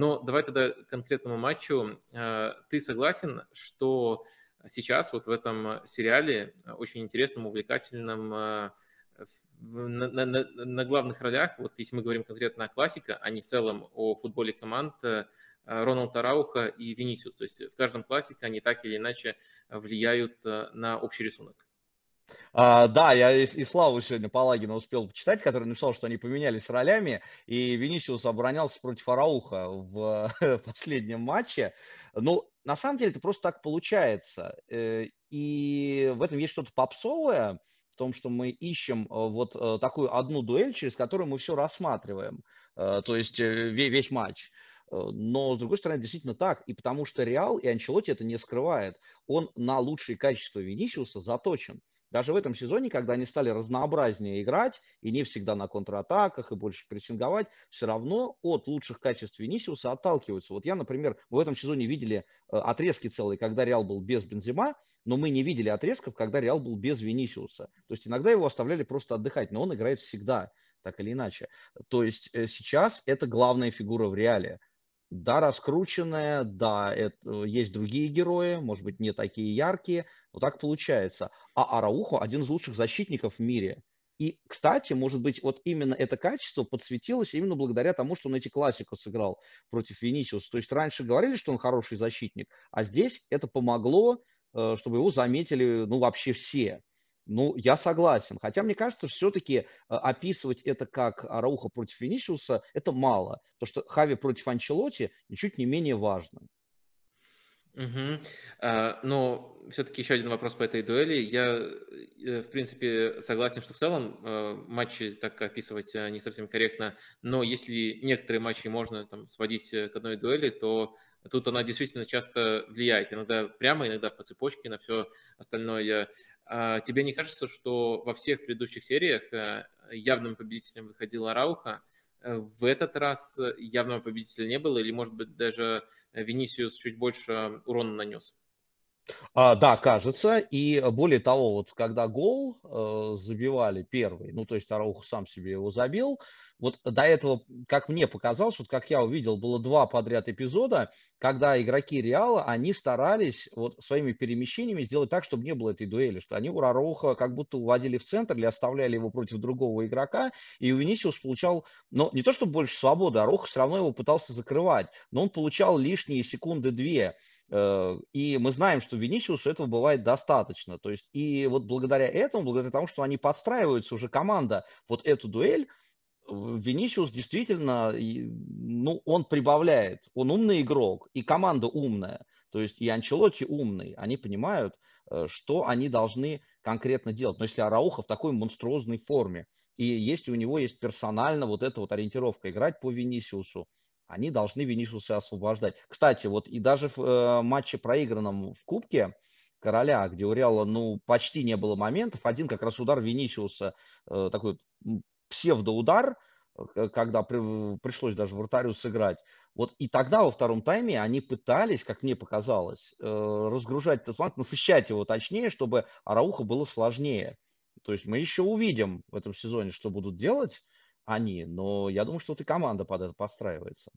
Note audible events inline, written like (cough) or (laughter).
Но давай тогда к конкретному матчу. Э, ты согласен, что сейчас вот в этом сериале э, очень интересном, увлекательном, э, на, на, на главных ролях, вот если мы говорим конкретно о классика, а не в целом о футболе команд, Роналд Тарауха и Винисиус. То есть в каждом классике они так или иначе влияют на общий рисунок. А, да, я и, и Славу сегодня Палагина успел почитать, который написал, что они поменялись ролями, и Венисиус оборонялся против Арауха (laughs) в последнем матче. Ну, на самом деле это просто так получается. Э, и в этом есть что-то попсовое, в том, что мы ищем э, вот э, такую одну дуэль, через которую мы все рассматриваем, то есть весь матч. Но, с другой стороны, действительно так. И потому что Реал и Анчелоти это не скрывает. Он на лучшие качества Венисиуса заточен. Даже в этом сезоне, когда они стали разнообразнее играть, и не всегда на контратаках, и больше прессинговать, все равно от лучших качеств Венисиуса отталкиваются. Вот я, например, в этом сезоне видели э, отрезки целые, когда Реал был без Бензима, но мы не видели отрезков, когда Реал был без Венисиуса. То есть иногда его оставляли просто отдыхать, но он играет всегда, так или иначе. То есть э, сейчас это главная фигура в Реале – да, раскрученная, да, это, э, есть другие герои, может быть, не такие яркие, но так получается. А Араухо один из лучших защитников в мире. И, кстати, может быть, вот именно это качество подсветилось именно благодаря тому, что он эти классику сыграл против Венисиуса. То есть раньше говорили, что он хороший защитник, а здесь это помогло, э, чтобы его заметили, ну, вообще все. Ну, я согласен. Хотя мне кажется, что все-таки э, описывать это как Арауха против Венисиуса, это мало. То, что Хави против Анчелоти, ничуть не менее важно. Угу. А, но все-таки еще один вопрос по этой дуэли. Я, э, в принципе, согласен, что в целом э, матчи так описывать не совсем корректно, но если некоторые матчи можно там, сводить к одной дуэли, то тут она действительно часто влияет. Иногда прямо, иногда по цепочке на все остальное. А, тебе не кажется, что во всех предыдущих сериях э, явным победителем выходила Рауха, э, в этот раз э, явного победителя не было, или, может быть, даже Венисиус чуть больше урона нанес? А, да, кажется. И э, более того, вот когда гол э, забивали первый, ну то есть Арауха сам себе его забил, вот до этого, как мне показалось, вот как я увидел, было два подряд эпизода, когда игроки Реала, они старались вот своими перемещениями сделать так, чтобы не было этой дуэли, что они у Рауха как будто уводили в центр или оставляли его против другого игрока, и у Венисиус получал, но не то, чтобы больше свободы, Аруха все равно его пытался закрывать, но он получал лишние секунды две, Э, и мы знаем, что Венисиусу этого бывает достаточно. То есть, и вот благодаря этому, благодаря тому, что они подстраиваются уже команда вот эту дуэль, Венисиус действительно, ну, он прибавляет. Он умный игрок, и команда умная. То есть и Анчелотти умный. Они понимают, э, что они должны конкретно делать. Но если Арауха в такой монструозной форме, и если у него есть персонально вот эта вот ориентировка играть по Венисиусу, они должны Винишуса освобождать. Кстати, вот и даже в э, матче проигранном в Кубке Короля, где у Реала, ну, почти не было моментов, один как раз удар Винишуса, э, такой псевдоудар, э, когда при, пришлось даже вратарю сыграть. Вот и тогда во втором тайме они пытались, как мне показалось, э, разгружать этот фланг, насыщать его точнее, чтобы Арауха было сложнее. То есть мы еще увидим в этом сезоне, что будут делать они, но я думаю, что ты команда под это подстраивается.